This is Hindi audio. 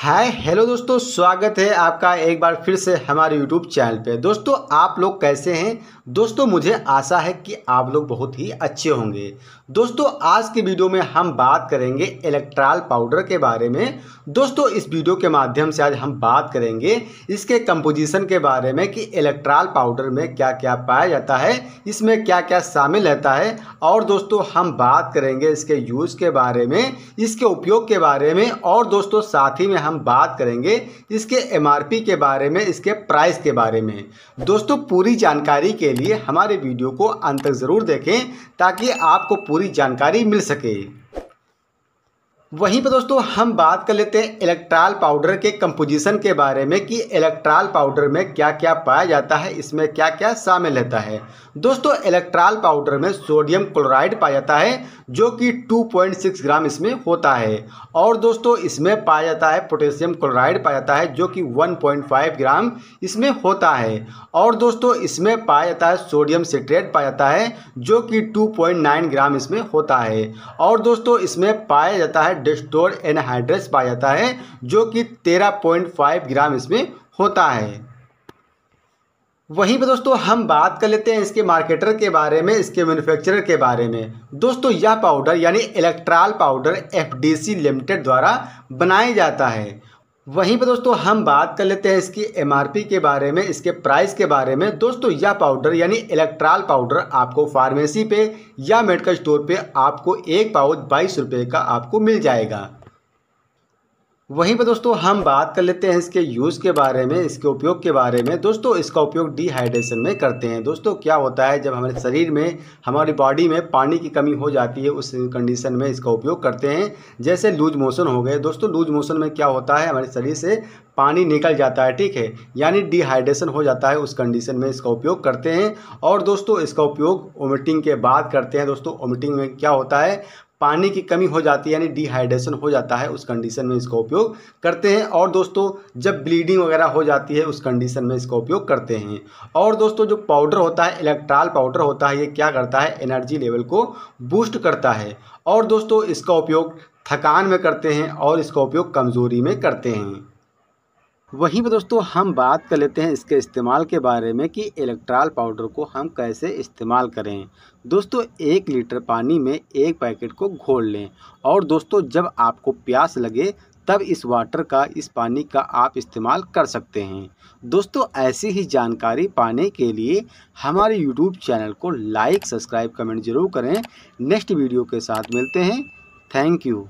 हाय हेलो दोस्तों स्वागत है आपका एक बार फिर से हमारे यूट्यूब चैनल पे दोस्तों आप लोग कैसे हैं दोस्तों मुझे आशा है कि आप लोग बहुत ही अच्छे होंगे दोस्तों आज के वीडियो में हम बात करेंगे इलेक्ट्राल पाउडर के बारे में दोस्तों इस वीडियो के माध्यम से आज हम बात करेंगे इसके कंपोजिशन के बारे में कि इलेक्ट्राल पाउडर में क्या क्या पाया जाता है इसमें क्या क्या शामिल रहता है और दोस्तों हम बात करेंगे इसके यूज़ के बारे में इसके उपयोग के बारे में और दोस्तों साथ ही में हम बात करेंगे इसके एमआरपी के बारे में इसके प्राइस के बारे में दोस्तों पूरी जानकारी के लिए हमारे वीडियो को अंत तक ज़रूर देखें ताकि आपको पूरी जानकारी मिल सके वहीं पर दोस्तों हम बात कर लेते हैं इलेक्ट्रॉल पाउडर के कंपोजिशन के बारे में कि इलेक्ट्रॉल पाउडर में क्या क्या पाया जाता है इसमें क्या क्या शामिल रहता है दोस्तों इलेक्ट्रॉल पाउडर में सोडियम क्लोराइड पाया जाता है जो कि 2.6 ग्राम इसमें होता है और दोस्तों इसमें पाया जाता है पोटेशियम क्लोराइड पाया जाता है जो कि वन ग्राम इसमें होता है और दोस्तों इसमें पाया जाता है सोडियम सिट्रेट पाया जाता है जो कि टू ग्राम इसमें होता है और दोस्तों इसमें पाया जाता है डिस्टोर एनहाइड्रेस पाया जाता है जो कि 13.5 ग्राम इसमें होता है वहीं पर दोस्तों हम बात कर लेते हैं इसके मार्केटर के बारे में इसके मैन्युफैक्चरर के बारे में दोस्तों यह पाउडर यानी इलेक्ट्रॉल पाउडर एफडीसी लिमिटेड द्वारा बनाया जाता है वहीं पर दोस्तों हम बात कर लेते हैं इसकी एम के बारे में इसके प्राइस के बारे में दोस्तों यह पाउडर यानी इलेक्ट्रॉल पाउडर आपको फार्मेसी पे या मेडिकल स्टोर पे आपको एक पाउच बाईस रुपये का आपको मिल जाएगा वहीं पर दोस्तों हम बात कर लेते हैं इसके यूज़ के बारे में इसके उपयोग के बारे में दोस्तों इसका उपयोग डिहाइड्रेशन में करते हैं दोस्तों क्या होता है जब हमारे शरीर में हमारी बॉडी में पानी की कमी हो जाती है उस कंडीशन में इसका उपयोग करते हैं जैसे लूज मोशन हो गए दोस्तों लूज मोशन में क्या होता है हमारे शरीर से पानी निकल जाता है ठीक है यानी डिहाइड्रेशन हो जाता है उस कंडीशन में इसका उपयोग करते हैं और दोस्तों इसका उपयोग ओमिटिंग के बाद करते हैं दोस्तों ओमिटिंग में क्या होता है पानी की कमी हो जाती है यानी डिहाइड्रेशन हो जाता है उस कंडीशन में इसका उपयोग करते हैं और दोस्तों जब ब्लीडिंग वगैरह हो जाती है उस कंडीशन में इसका उपयोग करते हैं और दोस्तों जो पाउडर होता है इलेक्ट्रॉल पाउडर होता है ये क्या करता है एनर्जी लेवल को बूस्ट करता है और दोस्तों इसका उपयोग थकान में करते हैं और इसका उपयोग कमज़ोरी में करते हैं वहीं पर दोस्तों हम बात कर लेते हैं इसके इस्तेमाल के बारे में कि इलेक्ट्रॉल पाउडर को हम कैसे इस्तेमाल करें दोस्तों एक लीटर पानी में एक पैकेट को घोल लें और दोस्तों जब आपको प्यास लगे तब इस वाटर का इस पानी का आप इस्तेमाल कर सकते हैं दोस्तों ऐसी ही जानकारी पाने के लिए हमारे यूट्यूब चैनल को लाइक सब्सक्राइब कमेंट जरूर करें नेक्स्ट वीडियो के साथ मिलते हैं थैंक यू